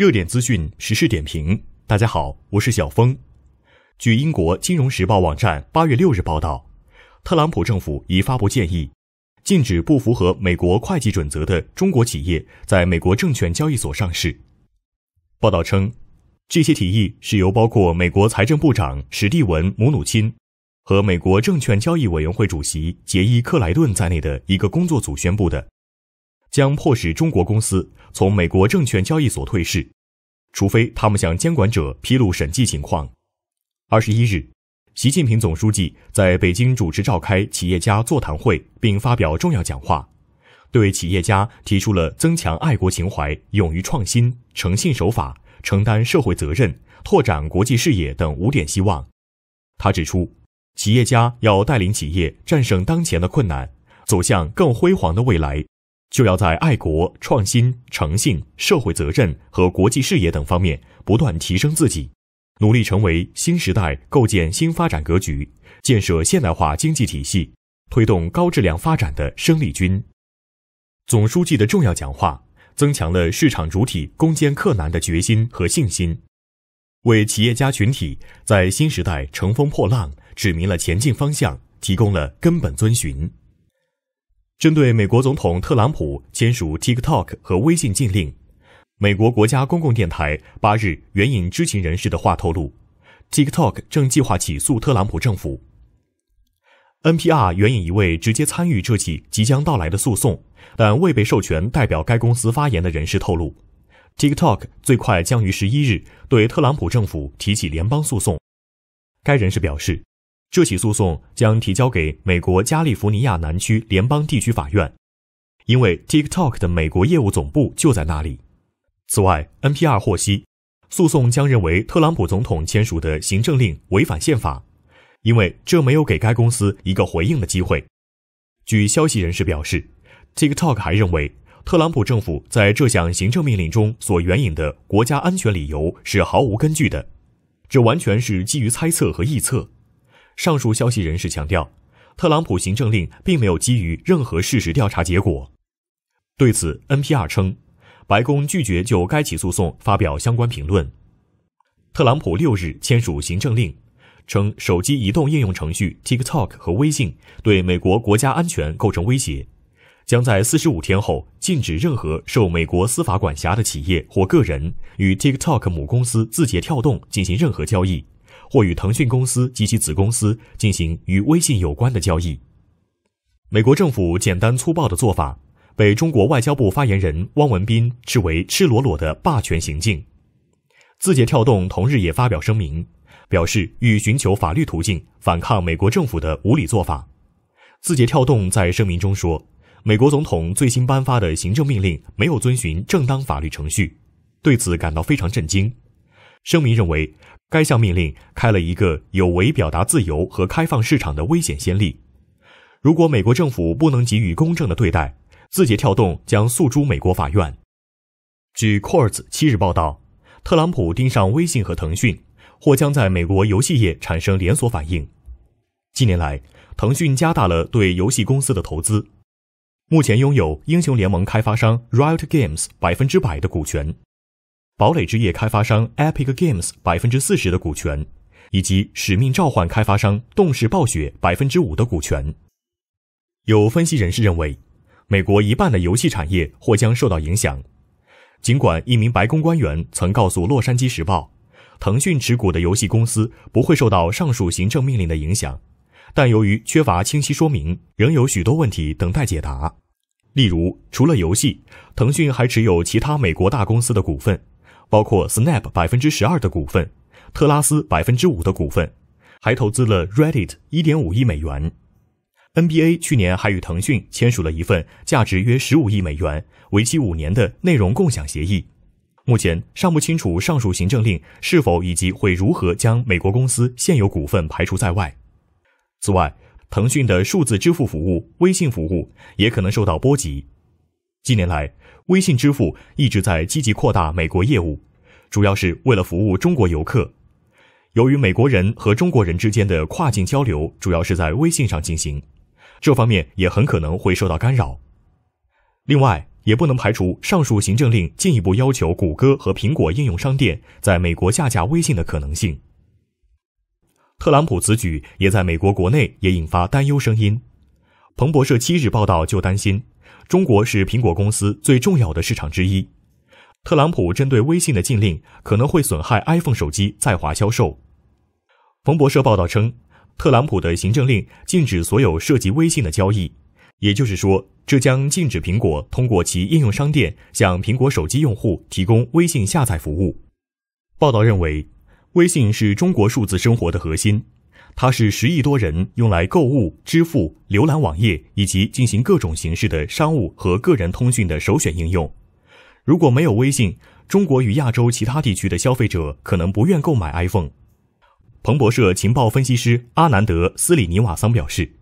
热点资讯、时事点评，大家好，我是小峰。据英国《金融时报》网站八月六日报道，特朗普政府已发布建议，禁止不符合美国会计准则的中国企业在美国证券交易所上市。报道称，这些提议是由包括美国财政部长史蒂文·姆努钦和美国证券交易委员会主席杰伊·克莱顿在内的一个工作组宣布的。将迫使中国公司从美国证券交易所退市，除非他们向监管者披露审计情况。二十一日，习近平总书记在北京主持召开企业家座谈会并发表重要讲话，对企业家提出了增强爱国情怀、勇于创新、诚信守法、承担社会责任、拓展国际视野等五点希望。他指出，企业家要带领企业战胜当前的困难，走向更辉煌的未来。就要在爱国、创新、诚信、社会责任和国际视野等方面不断提升自己，努力成为新时代构建新发展格局、建设现代化经济体系、推动高质量发展的生力军。总书记的重要讲话，增强了市场主体攻坚克难的决心和信心，为企业家群体在新时代乘风破浪指明了前进方向，提供了根本遵循。针对美国总统特朗普签署 TikTok 和微信禁令，美国国家公共电台八日援引知情人士的话透露，TikTok 正计划起诉特朗普政府。NPR 援引一位直接参与这起即将到来的诉讼，但未被授权代表该公司发言的人士透露，TikTok 最快将于十一日对特朗普政府提起联邦诉讼。该人士表示。这起诉讼将提交给美国加利福尼亚南区联邦地区法院，因为 TikTok 的美国业务总部就在那里。此外，NPR 获悉，诉讼将认为特朗普总统签署的行政令违反宪法，因为这没有给该公司一个回应的机会。据消息人士表示，TikTok 还认为，特朗普政府在这项行政命令中所援引的国家安全理由是毫无根据的，这完全是基于猜测和臆测。上述消息人士强调，特朗普行政令并没有基于任何事实调查结果。对此，NPR 称，白宫拒绝就该起诉讼发表相关评论。特朗普六日签署行政令，称手机移动应用程序 TikTok 和微信对美国国家安全构成威胁，将在四十五天后禁止任何受美国司法管辖的企业或个人与 TikTok 母公司字节跳动进行任何交易。或与腾讯公司及其子公司进行与微信有关的交易。美国政府简单粗暴的做法，被中国外交部发言人汪文斌视为赤裸裸的霸权行径。字节跳动同日也发表声明，表示欲寻求法律途径反抗美国政府的无理做法。字节跳动在声明中说：“美国总统最新颁发的行政命令没有遵循正当法律程序，对此感到非常震惊。”声明认为，该项命令开了一个有违表达自由和开放市场的危险先例。如果美国政府不能给予公正的对待，字节跳动将诉诸美国法院。据《q u a r t z 七日报道，特朗普盯上微信和腾讯，或将在美国游戏业产生连锁反应。近年来，腾讯加大了对游戏公司的投资，目前拥有英雄联盟开发商 Riot Games 百分之百的股权。堡垒之夜开发商 Epic Games 百分之四十的股权，以及使命召唤开发商动视暴雪百分之五的股权。有分析人士认为，美国一半的游戏产业或将受到影响。尽管一名白宫官员曾告诉《洛杉矶时报》，腾讯持股的游戏公司不会受到上述行政命令的影响，但由于缺乏清晰说明，仍有许多问题等待解答。例如，除了游戏，腾讯还持有其他美国大公司的股份。包括 Snap 百分之十二的股份，特拉斯百分之五的股份，还投资了 Reddit 一点五亿美元。NBA 去年还与腾讯签署了一份价值约十五亿美元、为期五年的内容共享协议。目前尚不清楚上述行政令是否以及会如何将美国公司现有股份排除在外。此外，腾讯的数字支付服务微信服务也可能受到波及。近年来，微信支付一直在积极扩大美国业务，主要是为了服务中国游客。由于美国人和中国人之间的跨境交流主要是在微信上进行，这方面也很可能会受到干扰。另外，也不能排除上述行政令进一步要求谷歌和苹果应用商店在美国下架微信的可能性。特朗普此举也在美国国内也引发担忧声音。彭博社七日报道就担心。中国是苹果公司最重要的市场之一，特朗普针对微信的禁令可能会损害 iPhone 手机在华销售。彭博社报道称，特朗普的行政令禁止所有涉及微信的交易，也就是说，这将禁止苹果通过其应用商店向苹果手机用户提供微信下载服务。报道认为，微信是中国数字生活的核心。它是十亿多人用来购物、支付、浏览网页以及进行各种形式的商务和个人通讯的首选应用。如果没有微信，中国与亚洲其他地区的消费者可能不愿购买 iPhone。彭博社情报分析师阿南德·斯里尼瓦桑表示，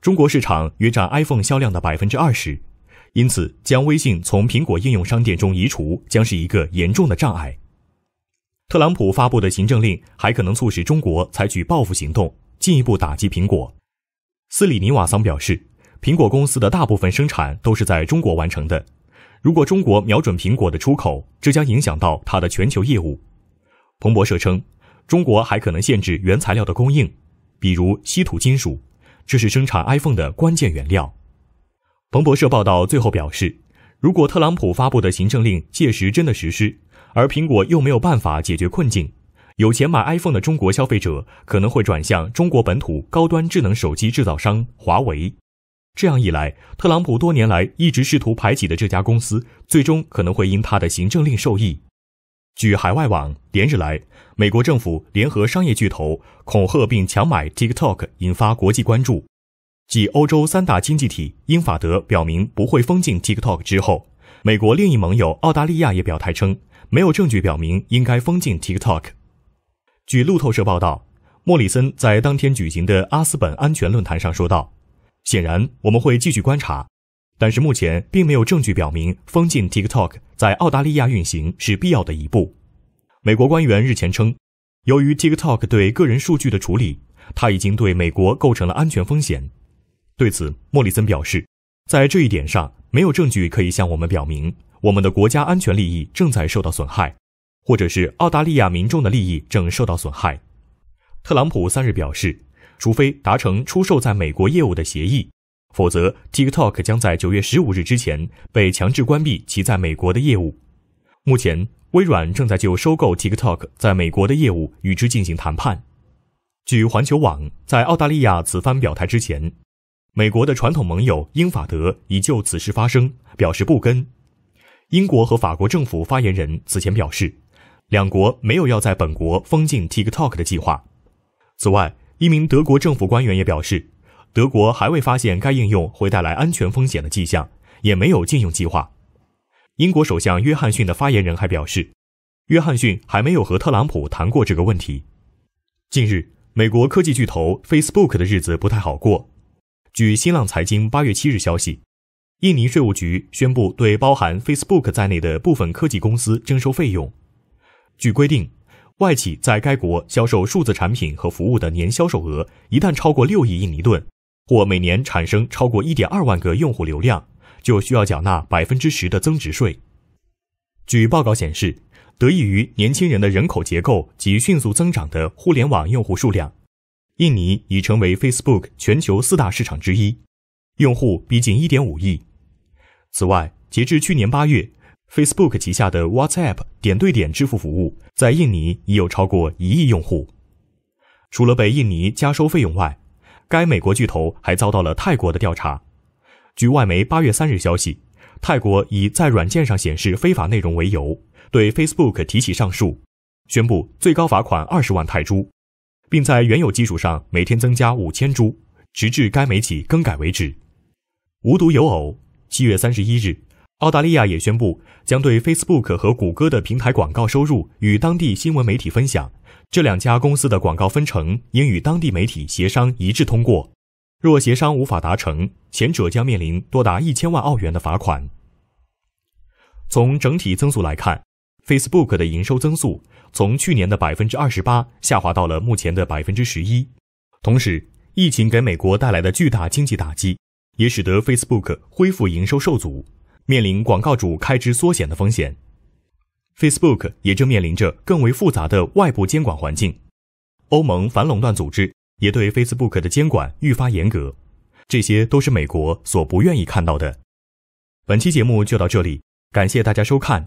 中国市场约占 iPhone 销量的百分之二十，因此将微信从苹果应用商店中移除将是一个严重的障碍。特朗普发布的行政令还可能促使中国采取报复行动，进一步打击苹果。斯里尼瓦桑表示，苹果公司的大部分生产都是在中国完成的。如果中国瞄准苹果的出口，这将影响到它的全球业务。彭博社称，中国还可能限制原材料的供应，比如稀土金属，这是生产 iPhone 的关键原料。彭博社报道最后表示，如果特朗普发布的行政令届时真的实施。而苹果又没有办法解决困境，有钱买 iPhone 的中国消费者可能会转向中国本土高端智能手机制造商华为。这样一来，特朗普多年来一直试图排挤的这家公司，最终可能会因他的行政令受益。据海外网，连日来，美国政府联合商业巨头恐吓并强买 TikTok，引发国际关注。继欧洲三大经济体英法德表明不会封禁 TikTok 之后，美国另一盟友澳大利亚也表态称。没有证据表明应该封禁 TikTok。据路透社报道，莫里森在当天举行的阿斯本安全论坛上说道：“显然，我们会继续观察，但是目前并没有证据表明封禁 TikTok 在澳大利亚运行是必要的一步。”美国官员日前称，由于 TikTok 对个人数据的处理，它已经对美国构成了安全风险。对此，莫里森表示。在这一点上，没有证据可以向我们表明我们的国家安全利益正在受到损害，或者是澳大利亚民众的利益正受到损害。特朗普三日表示，除非达成出售在美国业务的协议，否则 TikTok 将在九月十五日之前被强制关闭其在美国的业务。目前，微软正在就收购 TikTok 在美国的业务与之进行谈判。据环球网，在澳大利亚此番表态之前。美国的传统盟友英法德已就此事发声，表示不跟。英国和法国政府发言人此前表示，两国没有要在本国封禁 TikTok 的计划。此外，一名德国政府官员也表示，德国还未发现该应用会带来安全风险的迹象，也没有禁用计划。英国首相约翰逊的发言人还表示，约翰逊还没有和特朗普谈过这个问题。近日，美国科技巨头 Facebook 的日子不太好过。据新浪财经八月七日消息，印尼税务局宣布对包含 Facebook 在内的部分科技公司征收费用。据规定，外企在该国销售数字产品和服务的年销售额一旦超过六亿印尼盾，或每年产生超过一点二万个用户流量，就需要缴纳百分之十的增值税。据报告显示，得益于年轻人的人口结构及迅速增长的互联网用户数量。印尼已成为 Facebook 全球四大市场之一，用户逼近1.5亿。此外，截至去年八月，Facebook 旗下的 WhatsApp 点对点支付服务在印尼已有超过一亿用户。除了被印尼加收费用外，该美国巨头还遭到了泰国的调查。据外媒8月3日消息，泰国以在软件上显示非法内容为由，对 Facebook 提起上诉，宣布最高罚款20万泰铢。并在原有基础上每天增加五千株，直至该媒体更改为止。无独有偶，七月三十一日，澳大利亚也宣布将对 Facebook 和谷歌的平台广告收入与当地新闻媒体分享。这两家公司的广告分成应与当地媒体协商一致通过，若协商无法达成，前者将面临多达一千万澳元的罚款。从整体增速来看。Facebook 的营收增速从去年的百分之二十八下滑到了目前的百分之十一，同时，疫情给美国带来的巨大经济打击，也使得 Facebook 恢复营收受阻，面临广告主开支缩减的风险。Facebook 也正面临着更为复杂的外部监管环境，欧盟反垄断组织也对 Facebook 的监管愈发严格，这些都是美国所不愿意看到的。本期节目就到这里，感谢大家收看。